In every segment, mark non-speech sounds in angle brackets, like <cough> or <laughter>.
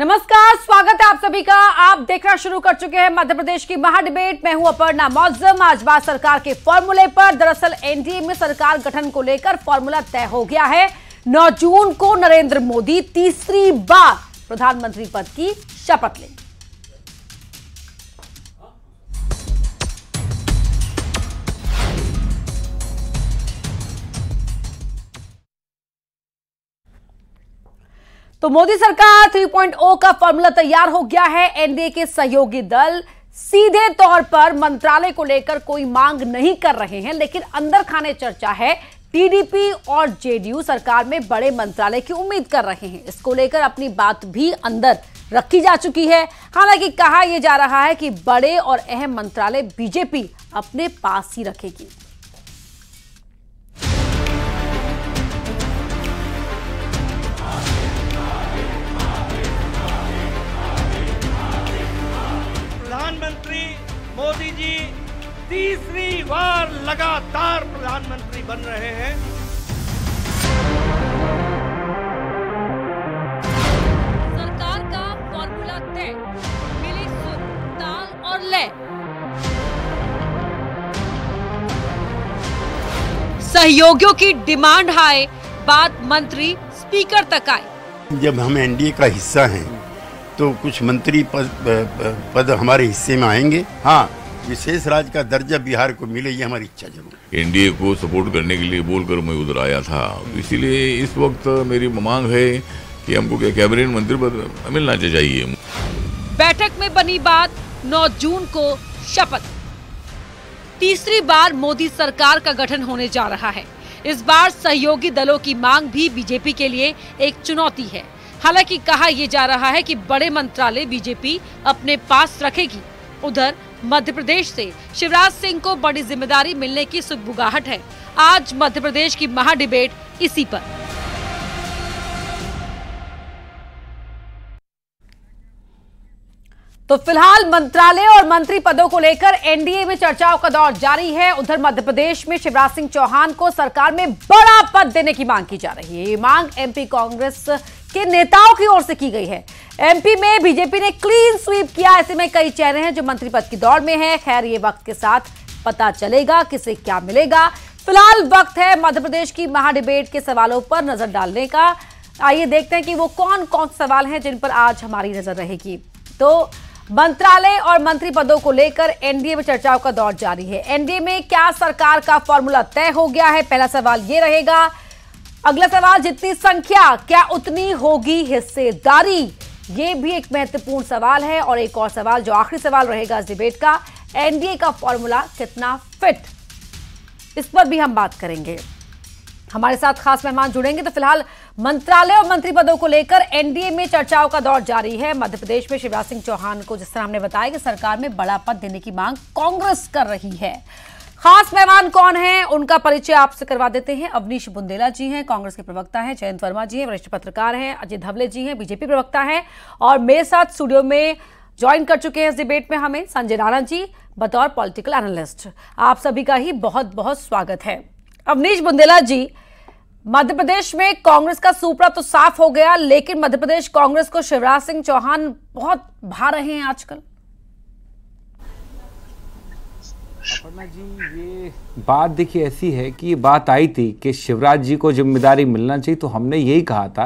नमस्कार स्वागत है आप सभी का आप देखना शुरू कर चुके हैं मध्य प्रदेश की महाडिबेट मैं हूं अपर्णा मौजम आज बात सरकार के फॉर्मूले पर दरअसल एनडीए में सरकार गठन को लेकर फॉर्मूला तय हो गया है 9 जून को नरेंद्र मोदी तीसरी बार प्रधानमंत्री पद की शपथ लेंगे तो मोदी सरकार 3.0 का फॉर्मूला तैयार हो गया है एनडीए के सहयोगी दल सीधे तौर पर मंत्रालय को लेकर कोई मांग नहीं कर रहे हैं लेकिन अंदर खाने चर्चा है टीडीपी और जेडीयू सरकार में बड़े मंत्रालय की उम्मीद कर रहे हैं इसको लेकर अपनी बात भी अंदर रखी जा चुकी है हालांकि कहा यह जा रहा है कि बड़े और अहम मंत्रालय बीजेपी अपने पास ही रखेगी मोदी जी तीसरी बार लगातार प्रधानमंत्री बन रहे हैं सरकार का फॉर्मूला तय मिली सुर ताल और लय सहयोगियों की डिमांड हाय बात मंत्री स्पीकर तक आए जब हम एनडीए का हिस्सा हैं तो कुछ मंत्री पद, पद हमारे हिस्से में आएंगे हाँ विशेष राज्य का दर्जा बिहार को मिले ये हमारी इच्छा जरूर एनडीए को सपोर्ट करने के लिए बोलकर मैं उधर आया था तो इसीलिए इस वक्त मेरी मांग है कि हमको क्या कैबिनेट मंत्री पद मिलना चाहिए बैठक में बनी बात 9 जून को शपथ तीसरी बार मोदी सरकार का गठन होने जा रहा है इस बार सहयोगी दलों की मांग भी बीजेपी के लिए एक चुनौती है हालांकि कहा यह जा रहा है कि बड़े मंत्रालय बीजेपी अपने पास रखेगी उधर मध्य प्रदेश से शिवराज सिंह को बड़ी जिम्मेदारी मिलने की सुखबुगाहट है आज मध्य प्रदेश की महा डिबेट इसी पर तो फिलहाल मंत्रालय और मंत्री पदों को लेकर एनडीए में चर्चाओं का दौर जारी है उधर मध्य प्रदेश में शिवराज सिंह चौहान को सरकार में बड़ा पद देने की मांग की जा रही है ये मांग एमपी कांग्रेस के नेताओं की ओर से की गई है एमपी में बीजेपी ने क्लीन स्वीप किया ऐसे में कई चेहरे हैं जो मंत्री पद की दौड़ में हैं खैर ये वक्त के साथ पता चलेगा किसे क्या मिलेगा फिलहाल वक्त है मध्य प्रदेश की महाडिबेट के सवालों पर नजर डालने का आइए देखते हैं कि वो कौन कौन सवाल हैं जिन पर आज हमारी नजर रहेगी तो मंत्रालय और मंत्री पदों को लेकर एनडीए में चर्चाओं का दौर जारी है एनडीए में क्या सरकार का फॉर्मूला तय हो गया है पहला सवाल ये रहेगा अगला सवाल जितनी संख्या क्या उतनी होगी हिस्सेदारी ये भी एक महत्वपूर्ण सवाल है और एक और सवाल जो आखिरी सवाल रहेगा इस डिबेट का एनडीए का फॉर्मूला कितना फिट इस पर भी हम बात करेंगे हमारे साथ खास मेहमान जुड़ेंगे तो फिलहाल मंत्रालय और मंत्री पदों को लेकर एनडीए में चर्चाओं का दौर जारी है मध्य प्रदेश में शिवराज सिंह चौहान को जिस तरह हमने बताया कि सरकार में बड़ा पद देने की मांग कांग्रेस कर रही है खास मेहमान कौन है उनका परिचय आपसे करवा देते हैं अवनीश बुंदेला जी हैं कांग्रेस के प्रवक्ता हैं जयंत वर्मा जी हैं वरिष्ठ पत्रकार हैं अजय धवले जी हैं बीजेपी प्रवक्ता हैं और मेरे साथ स्टूडियो में ज्वाइन कर चुके हैं इस डिबेट में हमें संजय राणा जी बतौर पॉलिटिकल एनालिस्ट आप सभी का ही बहुत बहुत स्वागत है अवनीश बुंदेला जी मध्य प्रदेश में कांग्रेस का सुपड़ा तो साफ हो गया लेकिन मध्य प्रदेश कांग्रेस को शिवराज सिंह चौहान बहुत भा रहे हैं आजकल अपर्णा जी ये बात देखिए ऐसी है कि ये बात आई थी कि शिवराज जी को जिम्मेदारी मिलना चाहिए तो हमने यही कहा था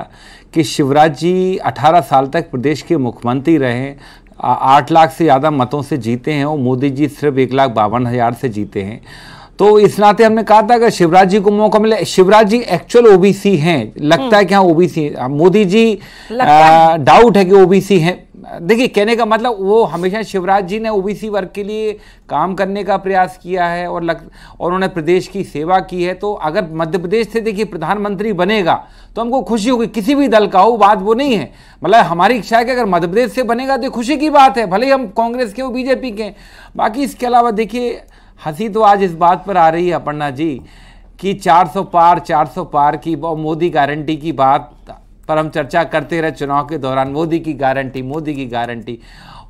कि शिवराज जी 18 साल तक प्रदेश के मुख्यमंत्री रहे आठ लाख से ज़्यादा मतों से जीते हैं और मोदी जी सिर्फ एक लाख बावन हज़ार से जीते हैं तो इस नाते हमने कहा था कि शिवराज जी को मौका मिले शिवराज जी एक्चुअल ओबीसी हैं लगता है कि हाँ ओबीसी हाँ, मोदी जी डाउट है कि ओबीसी हैं देखिए कहने का मतलब वो हमेशा शिवराज जी ने ओबीसी वर्ग के लिए काम करने का प्रयास किया है और लग और उन्होंने प्रदेश की सेवा की है तो अगर मध्य प्रदेश से देखिए प्रधानमंत्री बनेगा तो हमको खुशी होगी किसी भी दल का हो बात वो नहीं है मतलब हमारी इच्छा है कि अगर मध्य प्रदेश से बनेगा तो खुशी की बात है भले ही हम कांग्रेस के हो बीजेपी के बाकी इसके अलावा देखिए हंसी तो आज इस बात पर आ रही है अपर्णा जी कि 400 पार 400 पार की मोदी गारंटी की बात पर हम चर्चा करते रहे चुनाव के दौरान मोदी की गारंटी मोदी की गारंटी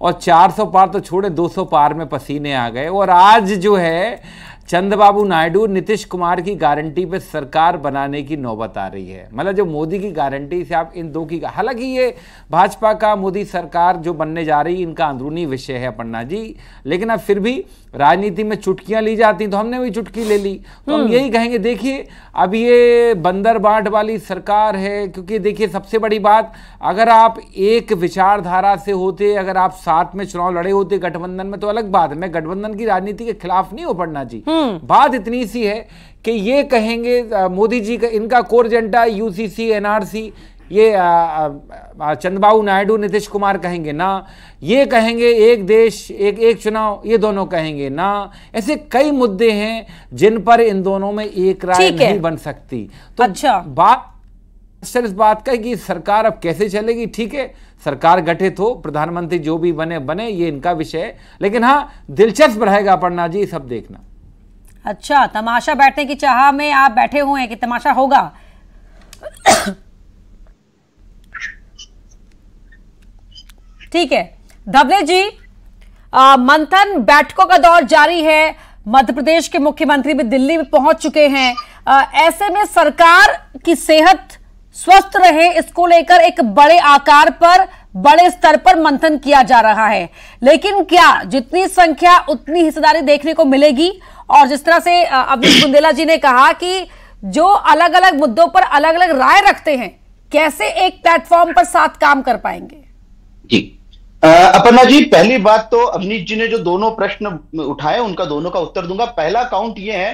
और 400 पार तो छोड़े 200 पार में पसीने आ गए और आज जो है चंद्रबाबू नायडू नीतीश कुमार की गारंटी पे सरकार बनाने की नौबत आ रही है मतलब जो मोदी की गारंटी से आप इन दो की हालांकि ये भाजपा का मोदी सरकार जो बनने जा रही है इनका अंदरूनी विषय है पन्ना जी लेकिन अब फिर भी राजनीति में चुटकियां ली जाती तो हमने भी चुटकी ले ली तो हम हम्म। यही कहेंगे देखिए अब ये बंदर बांट वाली सरकार है क्योंकि देखिए सबसे बड़ी बात अगर आप एक विचारधारा से होते अगर आप साथ में चुनाव लड़े होते गठबंधन में तो अलग बात है मैं गठबंधन की राजनीति के खिलाफ नहीं हो पड़ना जी हम्म। बात इतनी सी है कि ये कहेंगे मोदी जी का इनका कोर एजेंडा यूसीसी एनआरसी ये चंद्रबाबू नायडू नीतीश कुमार कहेंगे ना ये कहेंगे एक देश एक एक चुनाव ये दोनों कहेंगे ना ऐसे कई मुद्दे हैं जिन पर इन दोनों में एक राय नहीं बन सकती तो अच्छा बात सर इस बात का कि सरकार अब कैसे चलेगी ठीक है सरकार गठित हो प्रधानमंत्री जो भी बने बने ये इनका विषय है लेकिन हाँ दिलचस्प रहेगा पढ़ना जी सब देखना अच्छा तमाशा बैठने की चाह में आप बैठे हुए हैं कि तमाशा होगा ठीक है धवले जी मंथन बैठकों का दौर जारी है मध्य प्रदेश के मुख्यमंत्री भी दिल्ली में पहुंच चुके हैं आ, ऐसे में सरकार की सेहत स्वस्थ रहे इसको लेकर एक बड़े आकार पर बड़े स्तर पर मंथन किया जा रहा है लेकिन क्या जितनी संख्या उतनी हिस्सेदारी देखने को मिलेगी और जिस तरह से अवनीश <coughs> बुंदेला जी ने कहा कि जो अलग अलग मुद्दों पर अलग अलग राय रखते हैं कैसे एक प्लेटफॉर्म पर साथ काम कर पाएंगे जी अपना जी पहली बात तो अवनीत जी ने जो दोनों प्रश्न उठाए उनका दोनों का उत्तर दूंगा पहला काउंट ये है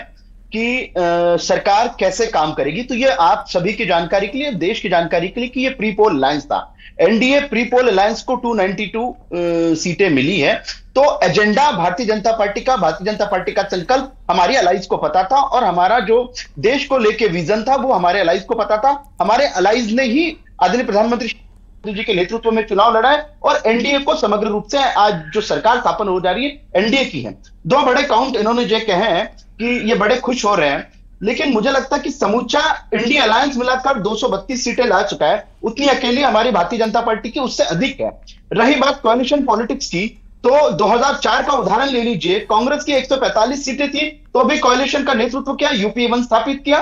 कि आ, सरकार कैसे काम करेगी तो ये आप सभी की जानकारी के लिए देश की जानकारी के लिए कि ये प्री पोल अलायंस था एनडीए प्री पोल अलायंस को 292 सीटें मिली है तो एजेंडा भारतीय जनता पार्टी का भारतीय जनता पार्टी का संकल्प हमारी अलाइज को पता था और हमारा जो देश को लेके विजन था वो हमारे अलाइज को पता था हमारे अलाइज ने ही आदरणीय प्रधानमंत्री मुख्यमंत्री जी के नेतृत्व में चुनाव लड़ा है और एनडीए को समग्र रूप से आज जो सरकार स्थापन हो जा रही है एनडीए की है दो बड़े काउंट इन्होंने जो कहे हैं कि ये बड़े खुश हो रहे हैं लेकिन मुझे लगता है कि समूचा इंडिया अलायंस मिलाकर 232 सीटें ला चुका है उतनी अकेली हमारी भारतीय जनता पार्टी की उससे अधिक है रही बात क्वालिशन पॉलिटिक्स की तो 2004 का उदाहरण ले लीजिए कांग्रेस की 145 सीटें थी तो भी कॉलिशन का नेतृत्व किया यूपीए वन स्थापित किया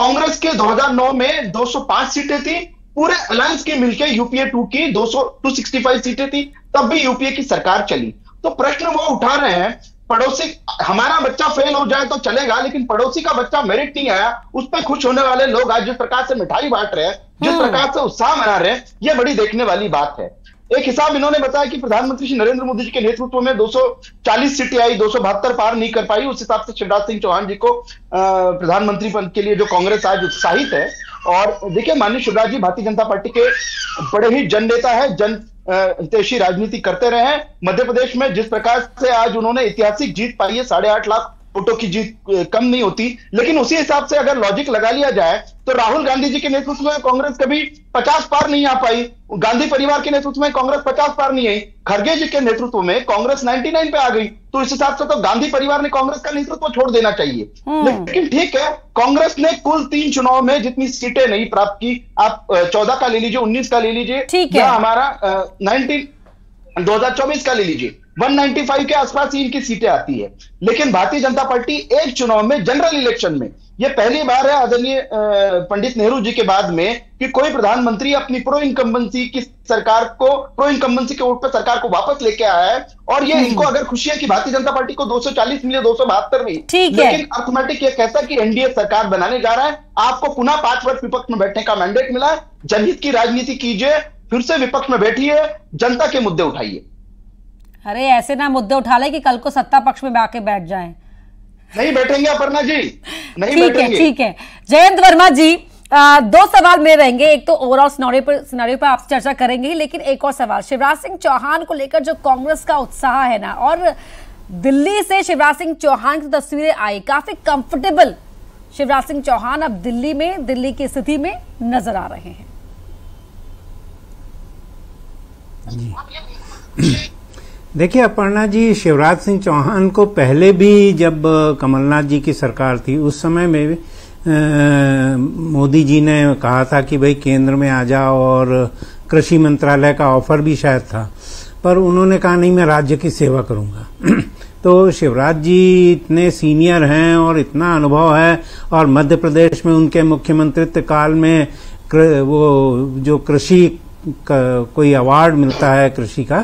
कांग्रेस के 2009 में 205 सीटें थी पूरे अलायंस के मिलकर यूपीए टू की 200 265 सीटें थी तब भी यूपीए की सरकार चली तो प्रश्न वो उठा रहे हैं पड़ोसी हमारा बच्चा फेल हो जाए तो चलेगा लेकिन पड़ोसी का बच्चा मेरिट नहीं आया उस पर खुश होने वाले लोग आज जिस प्रकार से मिठाई बांट रहे हैं जिस हम्म। प्रकार से उत्साह मना रहे हैं ये बड़ी देखने वाली बात है एक हिसाब इन्होंने बताया कि प्रधानमंत्री श्री नरेंद्र मोदी जी के नेतृत्व में 240 सीटें आई दो पार नहीं कर पाई उस हिसाब से शिवराज सिंह चौहान जी को प्रधानमंत्री पद के लिए जो कांग्रेस आज उत्साहित है और देखिए माननीय शिवराज जी भारतीय जनता पार्टी के बड़े ही जन नेता है जन हितेशी राजनीति करते रहे हैं मध्य प्रदेश में जिस प्रकार से आज उन्होंने ऐतिहासिक जीत पाई है साढ़े आठ लाख पुटों की जीत कम नहीं होती लेकिन उसी हिसाब से अगर लॉजिक लगा लिया जाए तो राहुल गांधी जी के नेतृत्व में कांग्रेस कभी पचास पार नहीं आ पाई गांधी परिवार के नेतृत्व में कांग्रेस पचास पार नहीं आई खड़गे जी के नेतृत्व में कांग्रेस 99 पे आ गई तो इस हिसाब से तो गांधी परिवार ने कांग्रेस का नेतृत्व छोड़ देना चाहिए हम्म। लेकिन ठीक है कांग्रेस ने कुल तीन चुनाव में जितनी सीटें नहीं प्राप्त की आप चौदह का ले लीजिए उन्नीस का ले लीजिए हमारा नाइनटीन दो का ले लीजिए 195 के आसपास ही इनकी सीटें आती है लेकिन भारतीय जनता पार्टी एक चुनाव में जनरल इलेक्शन में यह पहली बार है आदरणीय पंडित नेहरू जी के बाद में कि कोई प्रधानमंत्री अपनी प्रो इनकम्बेंसी की सरकार को प्रो इनकम्बेंसी के वोट पर सरकार को वापस लेके आया है और ये हम्म। इनको अगर खुशी है कि भारतीय जनता पार्टी को 240 मिले दो सौ बहत्तर में लेकिन अर्थमेटिक ये कहता है कि एनडीए सरकार बनाने जा रहा है आपको पुनः पांच वर्ष विपक्ष में बैठने का मैंडेट मिला है जनहित की राजनीति कीजिए फिर से विपक्ष में बैठिए जनता के मुद्दे उठाइए अरे ऐसे ना मुद्दे उठा ले कि कल को सत्ता पक्ष में आके बैठ जाए नहीं बैठेंगे अपर्णा जी ठीक है ठीक है जयंत वर्मा जी आ, दो सवाल मेरे रहेंगे एक तो ओवरऑल सिनारियो पर सिनारियो पर आप चर्चा करेंगे ही लेकिन एक और सवाल शिवराज सिंह चौहान को लेकर जो कांग्रेस का उत्साह है ना और दिल्ली से शिवराज सिंह चौहान की तस्वीरें आई काफी कंफर्टेबल शिवराज सिंह चौहान अब दिल्ली में दिल्ली की स्थिति में नजर आ रहे हैं देखिए अपर्णा जी शिवराज सिंह चौहान को पहले भी जब कमलनाथ जी की सरकार थी उस समय में मोदी जी ने कहा था कि भाई केंद्र में आ जाओ और कृषि मंत्रालय का ऑफर भी शायद था पर उन्होंने कहा नहीं मैं राज्य की सेवा करूंगा <clears throat> तो शिवराज जी इतने सीनियर हैं और इतना अनुभव है और मध्य प्रदेश में उनके मुख्यमंत्रित्व काल में वो जो कृषि कोई अवार्ड मिलता है कृषि का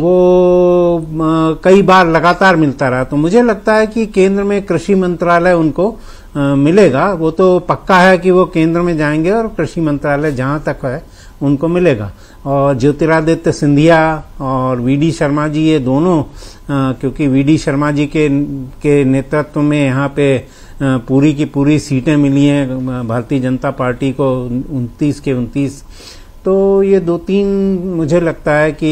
वो कई बार लगातार मिलता रहा तो मुझे लगता है कि केंद्र में कृषि मंत्रालय उनको मिलेगा वो तो पक्का है कि वो केंद्र में जाएंगे और कृषि मंत्रालय जहां तक है उनको मिलेगा और ज्योतिरादित्य सिंधिया और वीडी शर्मा जी ये दोनों आ, क्योंकि वीडी शर्मा जी के के नेतृत्व में यहाँ पे पूरी की पूरी सीटें मिली हैं भारतीय जनता पार्टी को उनतीस के उनतीस तो ये दो तीन मुझे लगता है कि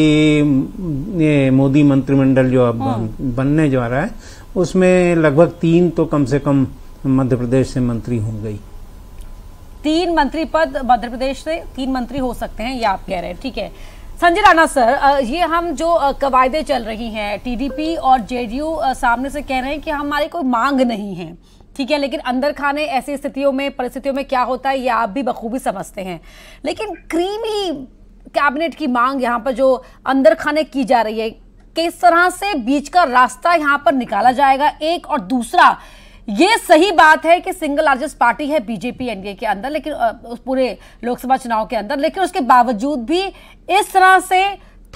ये मोदी मंत्रिमंडल जो अब हाँ। बनने जा रहा है उसमें लगभग तीन तो कम से कम मध्य प्रदेश से मंत्री हो गई तीन मंत्री पद मध्य प्रदेश से तीन मंत्री हो सकते हैं ये आप कह रहे हैं ठीक है संजय राणा सर ये हम जो कवायदे चल रही हैं टीडीपी और जेडीयू सामने से कह रहे हैं कि हमारी कोई मांग नहीं है ठीक है लेकिन अंदर खाने ऐसी स्थितियों में परिस्थितियों में क्या होता है ये आप भी बखूबी समझते हैं लेकिन क्रीमी कैबिनेट की मांग यहाँ पर जो अंदर खाने की जा रही है किस तरह से बीच का रास्ता यहाँ पर निकाला जाएगा एक और दूसरा ये सही बात है कि सिंगल लार्जेस्ट पार्टी है बीजेपी एनडीए के अंदर लेकिन उस पूरे लोकसभा चुनाव के अंदर लेकिन उसके बावजूद भी इस तरह से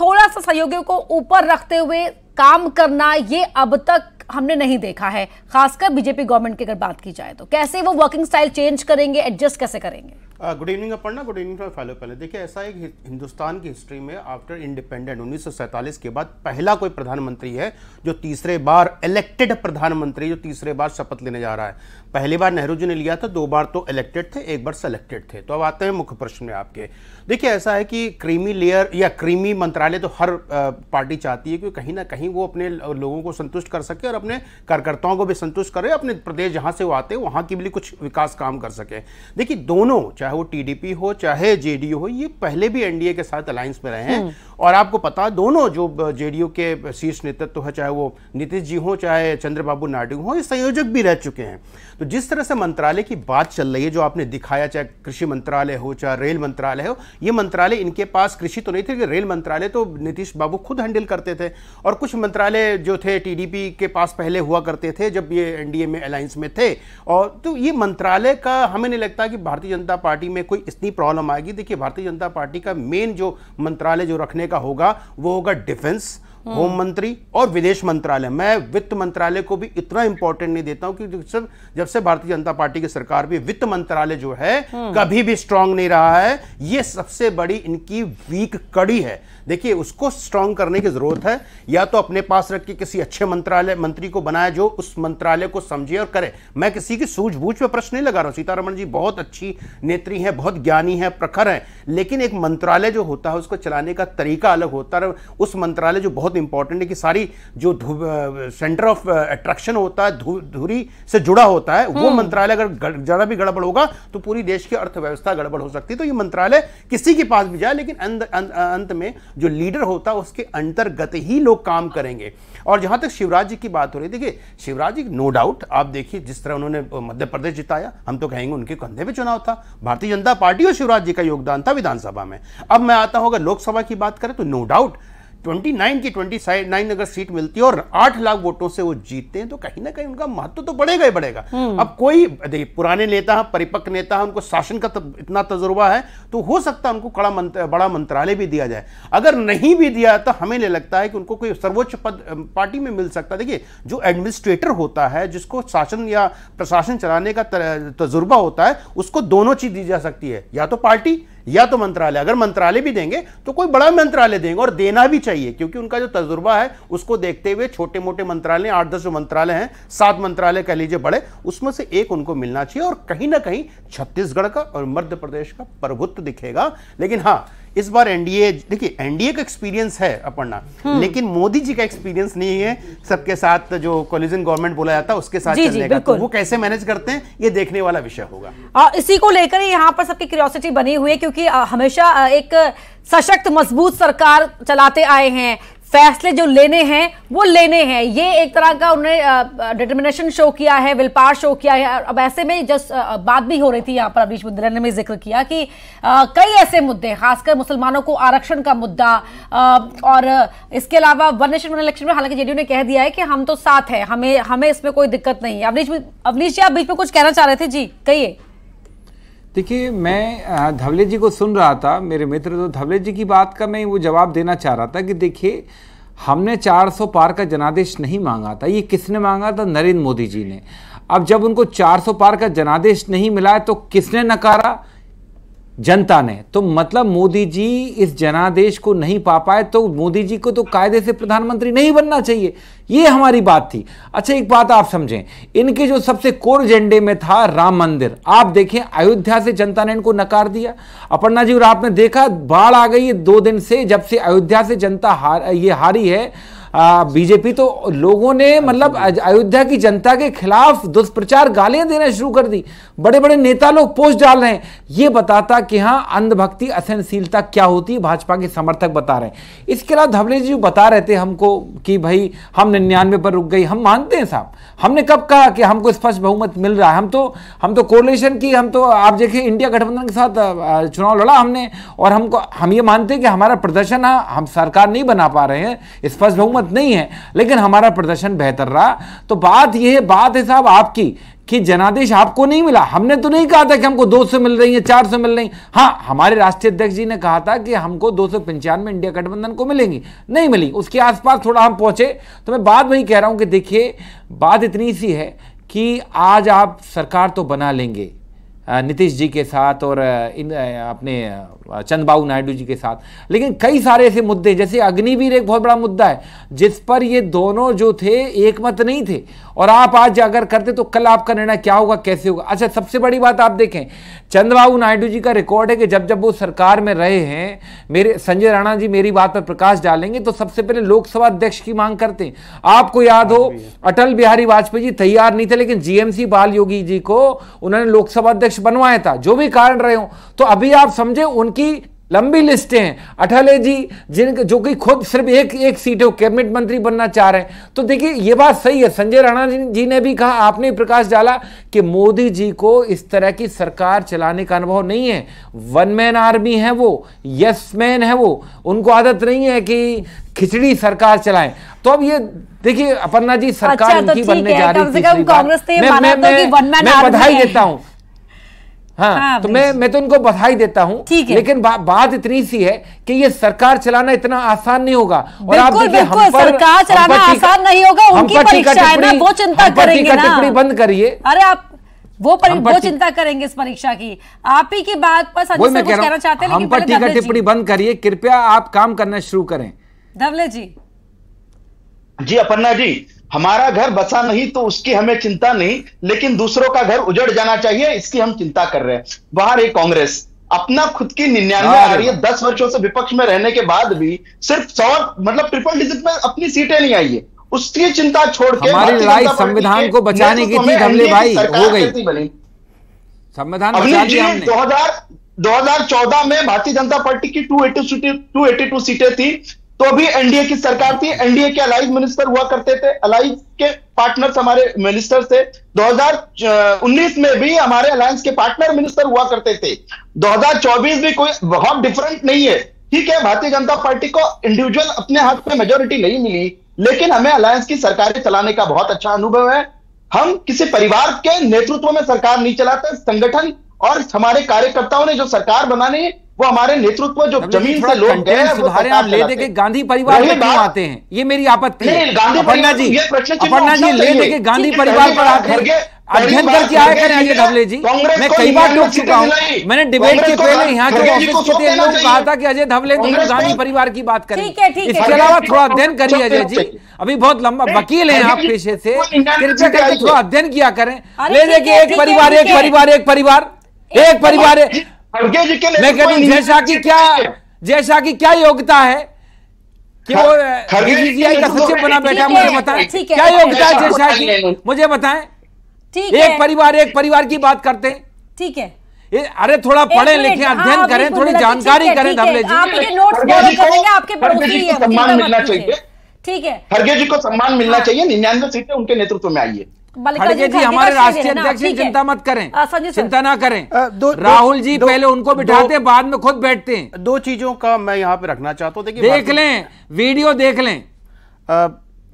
थोड़ा सा सहयोगियों को ऊपर रखते हुए काम करना ये अब तक हमने नहीं देखा है खासकर बीजेपी गवर्नमेंट की अगर बात की जाए तो कैसे वो वर्किंग स्टाइल चेंज करेंगे एडजस्ट कैसे करेंगे गुड इवनिंग अपना गुड इवनिंग फैलो पहले देखिए ऐसा एक हिंदुस्तान की हिस्ट्री में आफ्टर इंडिपेंडेंट 1947 के बाद पहला कोई प्रधानमंत्री है जो तीसरे बार इलेक्टेड प्रधानमंत्री जो तीसरे बार शपथ लेने जा रहा है पहली बार नेहरू जी ने लिया था दो बार तो इलेक्टेड थे एक बार सेलेक्टेड थे तो अब आते हैं मुख्य प्रश्न में आपके देखिए ऐसा है कि क्रीमी लेयर या क्रीमी मंत्रालय तो हर पार्टी uh, चाहती है कि कहीं ना कहीं वो अपने लोगों को संतुष्ट कर सके और अपने कार्यकर्ताओं को भी संतुष्ट करे अपने प्रदेश जहां से वो आते हैं वहां की भी कुछ विकास काम कर सके देखिए दोनों चाहे वो टीडीपी हो चाहे जेडीयू हो ये पहले भी एनडीए के साथ अलायंस में रहे हैं हम्म। और आपको पता दोनों जो जेडीयू के शीर्ष नेतृत्व है चाहे वो नीतीश जी हों चाहे चंद्रबाबू नायडू हों ये संयोजक भी रह चुके हैं तो जिस तरह से मंत्रालय की बात चल रही है जो आपने दिखाया चाहे कृषि मंत्रालय हो चाहे रेल मंत्रालय हो ये मंत्रालय इनके पास कृषि तो नहीं थे रेल मंत्रालय तो नीतीश बाबू खुद हैंडल करते थे और कुछ मंत्रालय जो थे टी के पास पहले हुआ करते थे जब ये एन में अलायंस में थे और तो ये मंत्रालय का हमें नहीं लगता कि भारतीय जनता पार्टी में कोई इतनी प्रॉब्लम आएगी देखिए भारतीय जनता पार्टी का मेन जो मंत्रालय जो रखने का होगा वो होगा डिफेंस होम मंत्री और विदेश मंत्रालय मैं वित्त मंत्रालय को भी इतना इंपॉर्टेंट नहीं देता हूं कि जब से भारतीय जनता पार्टी की सरकार भी वित्त मंत्रालय जो है हम्म। कभी भी स्ट्रांग नहीं रहा है ये सबसे बड़ी इनकी वीक कड़ी है देखिए उसको स्ट्रांग करने की जरूरत है या तो अपने पास रख के किसी अच्छे मंत्रालय मंत्री को बनाए जो उस मंत्रालय को समझे और करे मैं किसी की सूझबूझ पर प्रश्न नहीं लगा रहा हूं सीतारमण जी बहुत अच्छी नेत्री है बहुत ज्ञानी है प्रखर है लेकिन एक मंत्रालय जो होता है उसको चलाने का तरीका अलग होता है उस मंत्रालय जो बहुत इंपॉर्टेंट है कि सारी जो सेंटर ऑफ अट्रैक्शन होता है धुरी से जुड़ा होता है वो हम्म। मंत्रालय अगर ज़्यादा भी गड़बड़ होगा तो पूरी देश की अर्थव्यवस्था गड़बड़ हो सकती है तो ये मंत्रालय किसी के पास भी जाए लेकिन अंत अंत में जो लीडर होता है उसके अंतर्गत ही लोग काम करेंगे और जहां तक शिवराज जी की बात हो रही देखिए शिवराज जी नो डाउट आप देखिए जिस तरह उन्होंने मध्य प्रदेश जिताया हम तो कहेंगे उनके कंधे पे चुनाव था भारतीय जनता पार्टी और शिवराज जी का योगदान था विधानसभा में अब मैं आता हूं अगर लोकसभा की बात करें तो नो डाउट 29 की 29 अगर सीट मिलती है और 8 लाख वोटों से वो जीतते हैं तो कहीं ना कहीं उनका महत्व तो बढ़ेगा ही बढ़ेगा हम्म। अब कोई देखिए पुराने नेता परिपक्व नेता उनको शासन का तब, तो इतना तजुर्बा है तो हो सकता है उनको कड़ा मंत्र, बड़ा मंत्रालय भी दिया जाए अगर नहीं भी दिया तो हमें नहीं लगता है कि उनको कोई सर्वोच्च पद पार्टी में मिल सकता देखिए जो एडमिनिस्ट्रेटर होता है जिसको शासन या प्रशासन चलाने का तजुर्बा होता है उसको दोनों चीज दी जा सकती है या तो पार्टी या तो मंत्रालय अगर मंत्रालय भी देंगे तो कोई बड़ा मंत्रालय देंगे और देना भी चाहिए क्योंकि उनका जो तजुर्बा है उसको देखते हुए छोटे मोटे मंत्रालय आठ दस जो मंत्रालय हैं सात मंत्रालय कह लीजिए बड़े उसमें से एक उनको मिलना चाहिए और कहीं ना कहीं छत्तीसगढ़ का और मध्य प्रदेश का प्रभुत्व दिखेगा लेकिन हाँ इस बार एनडीए देखिए एनडीए का एक्सपीरियंस है अपना हम्म। लेकिन मोदी जी का एक्सपीरियंस नहीं है सबके साथ जो कॉलिजन गवर्नमेंट बोला जाता है उसके साथ जी, चलने जी, का तो वो कैसे मैनेज करते हैं ये देखने वाला विषय होगा और इसी को लेकर यहाँ पर सबकी क्यूरियोसिटी बनी हुई है क्योंकि हमेशा एक सशक्त मजबूत सरकार चलाते आए हैं फैसले जो लेने हैं वो लेने हैं ये एक तरह का उन्होंने डिटर्मिनेशन शो किया है विलपार शो किया है अब ऐसे में जस्ट बात भी हो रही थी यहाँ पर अवनीश मुद्रा ने भी जिक्र किया कि आ, कई ऐसे मुद्दे खासकर मुसलमानों को आरक्षण का मुद्दा आ, और इसके अलावा वन नेशन वन इलेक्शन में हालांकि जेडीयू ने कह दिया है कि हम तो साथ हैं हमें हमें इसमें कोई दिक्कत नहीं है अवनीश अवनीश जी आप बीच में कुछ कहना चाह रहे थे जी कहिए देखिए मैं धवले जी को सुन रहा था मेरे मित्र तो धवले जी की बात का मैं वो जवाब देना चाह रहा था कि देखिए हमने 400 पार का जनादेश नहीं मांगा था ये किसने मांगा था नरेंद्र मोदी जी ने अब जब उनको 400 पार का जनादेश नहीं मिला है तो किसने नकारा जनता ने तो मतलब मोदी जी इस जनादेश को नहीं पा पाए तो मोदी जी को तो कायदे से प्रधानमंत्री नहीं बनना चाहिए ये हमारी बात थी अच्छा एक बात आप समझें इनके जो सबसे कोर एजेंडे में था राम मंदिर आप देखें अयोध्या से जनता ने इनको नकार दिया अपर्णा जी और आपने देखा बाढ़ आ गई है दो दिन से जब से अयोध्या से जनता हार, ये हारी है बीजेपी तो लोगों ने मतलब हाँ अयोध्या की जनता के खिलाफ दुष्प्रचार गालियां देना शुरू कर दी बड़े बड़े नेता लोग पोस्ट डाल रहे हैं ये बताता कि हाँ अंधभक्ति असहनशीलता क्या होती है भाजपा के समर्थक बता रहे हैं इसके अलावा धवले जी बता रहे थे हमको कि भाई हम निन्यानवे पर रुक गई हम मानते हैं साहब हमने कब कहा कि हमको स्पष्ट बहुमत मिल रहा है हम तो हम तो कोरलेशन की हम तो आप देखिए इंडिया गठबंधन के साथ चुनाव लड़ा हमने और हमको हम ये मानते हैं कि हमारा प्रदर्शन हाँ, हम सरकार नहीं बना पा रहे हैं स्पष्ट बहुमत बात नहीं है लेकिन हमारा प्रदर्शन बेहतर रहा तो बात यह है बात है साहब आपकी कि जनादेश आपको नहीं मिला हमने तो नहीं कहा था कि हमको दो सौ मिल रही है चार सौ मिल रही हाँ हमारे राष्ट्रीय अध्यक्ष जी ने कहा था कि हमको दो सौ पंचानवे इंडिया गठबंधन को मिलेंगी नहीं मिली उसके आसपास थोड़ा हम पहुंचे तो मैं बात वही कह रहा हूं कि देखिए बात इतनी सी है कि आज आप सरकार तो बना लेंगे नीतीश जी के साथ और इन अपने चंद्रबाबू नायडू जी के साथ लेकिन कई सारे ऐसे मुद्दे जैसे अग्निवीर एक बहुत बड़ा मुद्दा है जिस पर ये दोनों जो थे एक मत नहीं थे और आप आज अगर करते तो कल आपका निर्णय क्या होगा कैसे होगा अच्छा सबसे बड़ी बात आप देखें चंद्रबाबू नायडू जी का रिकॉर्ड है कि जब जब वो सरकार में रहे हैं मेरे संजय राणा जी मेरी बात पर प्रकाश डालेंगे तो सबसे पहले लोकसभा अध्यक्ष की मांग करते हैं आपको याद हो अटल बिहारी वाजपेयी जी तैयार नहीं थे लेकिन जीएमसी बाल योगी जी को उन्होंने लोकसभा अध्यक्ष बनवाया था जो भी कारण रहे हो तो अभी आप समझे उनकी लंबी लिस्टें हैं अटल जी जिन जो कि खुद सिर्फ एक एक सीट है कैबिनेट मंत्री बनना चाह रहे हैं तो देखिए ये बात सही है संजय राणा जी ने भी कहा आपने प्रकाश डाला कि मोदी जी को इस तरह की सरकार चलाने का अनुभव नहीं है वन मैन आर्मी है वो यस मैन है वो उनको आदत नहीं है कि खिचड़ी सरकार चलाएं तो अब ये देखिए अपर्णा जी अच्छा, सरकार अच्छा, तो बनने जा रही है तो मैं तो बधाई देता हूँ हाँ, हाँ तो मैं मैं तो इनको बधाई देता हूँ लेकिन बा, बात इतनी सी है कि ये सरकार चलाना इतना आसान नहीं होगा और आप देखिए हम पर सरकार चलाना आसान नहीं होगा उनकी परीक्षा है ना वो चिंता करेंगे ना बंद करिए अरे आप वो वो चिंता करेंगे इस परीक्षा की आप ही की बात पर कुछ कहना चाहते हैं हम पर टीका टिप्पणी बंद करिए कृपया आप काम करना शुरू करें धवले जी जी अपना जी हमारा घर बसा नहीं तो उसकी हमें चिंता नहीं लेकिन दूसरों का घर उजड़ जाना चाहिए इसकी हम चिंता कर रहे हैं बाहर है कांग्रेस अपना खुद की निन्यानवे हाँ। आ रही है दस वर्षों से विपक्ष में रहने के बाद भी सिर्फ सौ मतलब ट्रिपल डिजिट में अपनी सीटें नहीं आई है उसकी चिंता छोड़ के हमारी लड़ाई संविधान को बचाने की थी धमले भाई हो गई संविधान दो हजार दो हजार चौदह में भारतीय जनता पार्टी की two eighty two eighty two सीटें थी तो अभी एनडीए की सरकार थी एनडीए के अलाइज मिनिस्टर हुआ करते थे अलाइज के पार्टनर्स हमारे मिनिस्टर थे 2019 में भी हमारे अलायंस के पार्टनर मिनिस्टर हुआ करते थे 2024 भी कोई बहुत डिफरेंट नहीं है ठीक है भारतीय जनता पार्टी को इंडिविजुअल अपने हाथ में मेजोरिटी नहीं मिली लेकिन हमें अलायंस की सरकारें चलाने का बहुत अच्छा अनुभव है हम किसी परिवार के नेतृत्व में सरकार नहीं चलाते संगठन और हमारे कार्यकर्ताओं ने जो सरकार बनाने वो हमारे नेतृत्व जो जमीन से लोग गए सुधारे आप ले देखे गांधी परिवार में क्यों आते हैं ये मेरी आपत्ति है अपर्णा जी अपर्णा जी ले देखे गांधी परिवार पर आकर अध्ययन करके आए करें आगे धवले जी मैं कई बार टूट चुका हूँ मैंने डिबेट के पहले यहाँ के ऑफिस कहा था कि अजय धवले गांधी परिवार की बात करें इसके अलावा थोड़ा अध्ययन करिए अजय जी अभी बहुत लंबा वकील हैं आप पेशे से कृपया करके थोड़ा अध्ययन किया करें ले देखिए एक परिवार एक परिवार एक परिवार एक परिवार खड़गे जी के लिए लेकिन जैसा की क्या जैसा की क्या योग्यता है कि वो का सचिव बना बैठा अच्छा, मुझे बताएं क्या योग्यता है जैसा की मुझे बताएं एक परिवार एक परिवार की बात करते हैं ठीक है ये अरे थोड़ा पढ़े लिखे अध्ययन हाँ, करें थोड़ी जानकारी करें धमले जी आप नोट्स करेंगे आपके पड़ोसी है सम्मान मिलना चाहिए ठीक है खड़गे जी को सम्मान मिलना हाँ। चाहिए निन्यानवे सीटें उनके नेतृत्व में आई है जी, हमारे राष्ट्रीय अध्यक्ष चिंता मत करें हाँ, चिंता ना करें राहुल जी पहले उनको बिठाते बाद में खुद बैठते हैं दो चीजों का मैं यहाँ पे रखना चाहता हूँ देख लें वीडियो देख लें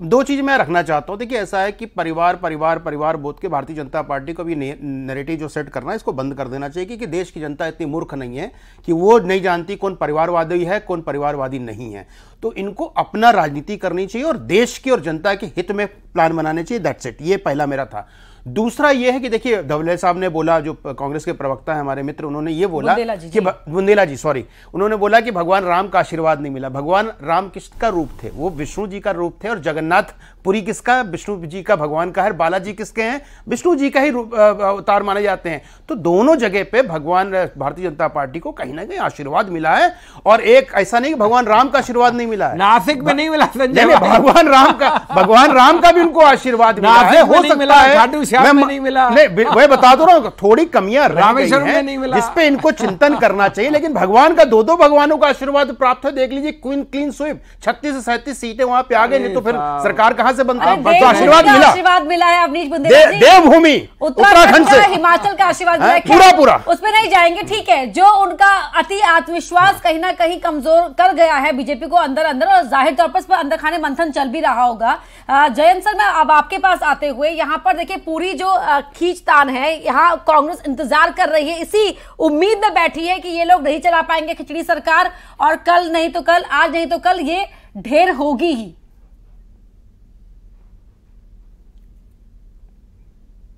दो चीज़ मैं रखना चाहता हूं देखिए ऐसा है कि परिवार परिवार परिवार बोध के भारतीय जनता पार्टी को भी नेरेटिव जो सेट करना है इसको बंद कर देना चाहिए कि देश की जनता इतनी मूर्ख नहीं है कि वो नहीं जानती कौन परिवारवादी है कौन परिवारवादी नहीं है तो इनको अपना राजनीति करनी चाहिए और देश की और जनता के हित में प्लान बनाने चाहिए दैट सेट ये पहला मेरा था दूसरा यह है कि देखिए धवले साहब ने बोला जो कांग्रेस के प्रवक्ता है हमारे मित्र उन्होंने ये बोला बुंदेला जी, कि बुंदेला जी सॉरी उन्होंने बोला कि भगवान राम का आशीर्वाद नहीं मिला भगवान रामकृष्ण का रूप थे वो विष्णु जी का रूप थे और जगन्नाथ पुरी किसका विष्णु जी का भगवान का है बालाजी किसके हैं विष्णु जी का ही अवतार माने जाते हैं तो दोनों जगह पे भगवान भारतीय जनता पार्टी को कहीं ना कहीं आशीर्वाद मिला है और एक ऐसा नहीं कि भगवान राम का आशीर्वाद नहीं मिला है नासिक में नहीं मिला संजय भगवान राम का भगवान राम का भी उनको आशीर्वाद मिला है हो सकता है नहीं मिला मैं बता दो तो रहा हूँ थोड़ी कमियां रामेश्वर में नहीं मिला जिसपे इनको चिंतन करना चाहिए लेकिन भगवान का दो दो भगवानों का आशीर्वाद प्राप्त है देख लीजिए क्वीन क्लीन स्वीप छत्तीस से सैंतीस सीटें वहां पे आ गई नहीं तो फिर सरकार कहा कहाँ से बनता है तो आशीर्वाद मिला आशीर्वाद मिला है अवनीश बुंदेला देवभूमि उत्तराखंड से हिमाचल का आशीर्वाद हाँ, मिला है पूरा पूरा उसमें नहीं जाएंगे ठीक है जो उनका अति आत्मविश्वास हाँ। कहीं ना कहीं कमजोर कर गया है बीजेपी को अंदर अंदर और जाहिर तौर पर अंदर खाने मंथन चल भी रहा होगा जयंत सर मैं अब आपके पास आते हुए यहाँ पर देखिये पूरी जो खींचतान है यहाँ कांग्रेस इंतजार कर रही है इसी उम्मीद में बैठी है कि ये लोग नहीं चला पाएंगे खिचड़ी सरकार और कल नहीं तो कल आज नहीं तो कल ये ढेर होगी ही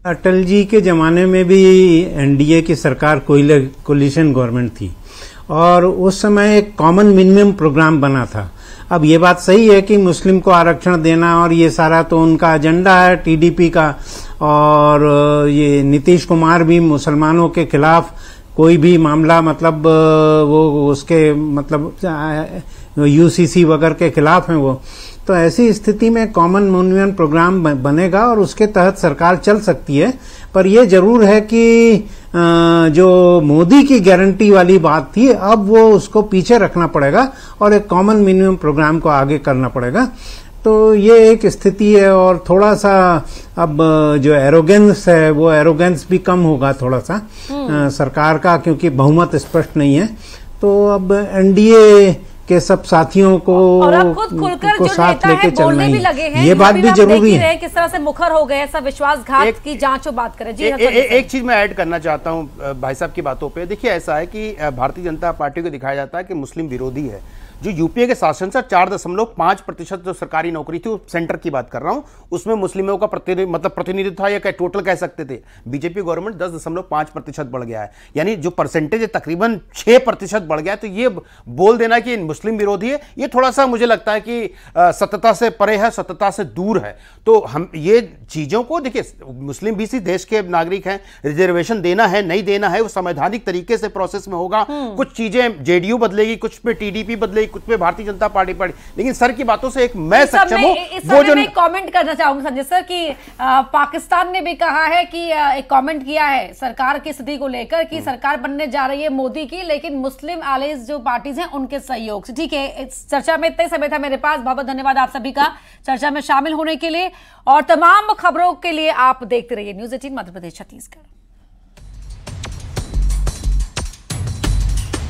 अटल जी के ज़माने में भी एनडीए की सरकार कोयले कोलिशन गवर्नमेंट थी और उस समय एक कॉमन मिनिमम प्रोग्राम बना था अब ये बात सही है कि मुस्लिम को आरक्षण देना और ये सारा तो उनका एजेंडा है टीडीपी का और ये नीतीश कुमार भी मुसलमानों के खिलाफ कोई भी मामला मतलब वो उसके मतलब यूसीसी वगैरह के खिलाफ हैं वो तो ऐसी स्थिति में कॉमन यूनियन प्रोग्राम बनेगा और उसके तहत सरकार चल सकती है पर यह जरूर है कि जो मोदी की गारंटी वाली बात थी अब वो उसको पीछे रखना पड़ेगा और एक कॉमन मिनिमम प्रोग्राम को आगे करना पड़ेगा तो ये एक स्थिति है और थोड़ा सा अब जो एरोगेंस है वो एरोगेंस भी कम होगा थोड़ा सा हम्म। सरकार का क्योंकि बहुमत स्पष्ट नहीं है तो अब एनडीए के सब साथियों को और खुद खुलकर साथ लेके चलना भी लगे हैं ये बात भी, जरूरी है किस तरह से मुखर हो गए ऐसा विश्वासघात की जांच बात करें जी ए, ए, एक चीज मैं ऐड करना चाहता हूँ भाई साहब की बातों पे देखिए ऐसा है कि भारतीय जनता पार्टी को दिखाया जाता है कि मुस्लिम विरोधी है जो यूपीए के शासन से चार दशमलव पांच प्रतिशत जो सरकारी नौकरी थी सेंटर की बात कर रहा हूं उसमें मुस्लिमों का प्रतिनिधि मतलब प्रतिनिधित्व था या कह, टोटल कह सकते थे बीजेपी गवर्नमेंट दस दशमलव पांच प्रतिशत बढ़ गया है यानी जो परसेंटेज तकरीबन छह प्रतिशत बढ़ गया है तो ये बोल देना कि मुस्लिम विरोधी है ये थोड़ा सा मुझे लगता है कि सत्यता से परे है सत्यता से दूर है तो हम ये चीज़ों को देखिए मुस्लिम भी देश के नागरिक हैं रिजर्वेशन देना है नहीं देना है वो संवैधानिक तरीके से प्रोसेस में होगा हम्म। कुछ चीज़ें जेडीयू बदलेगी कुछ पे टीडीपी बदलेगी कुछ पे भारतीय जनता पार्टी पड़ी लेकिन सर की बातों से एक मैं सक्षम हूँ वो जो कमेंट करना चाहूंगा संजय सर की पाकिस्तान ने भी कहा है कि एक कमेंट किया है सरकार की स्थिति को लेकर कि हम्म। सरकार बनने जा रही है मोदी की लेकिन मुस्लिम आलेज जो पार्टीज है उनके सहयोग से ठीक है चर्चा में इतना समय था मेरे पास बहुत बहुत धन्यवाद आप सभी का चर्चा में शामिल होने के लिए और तमाम खबरों के लिए आप देखते रहिए न्यूज एटीन मध्य प्रदेश छत्तीसगढ़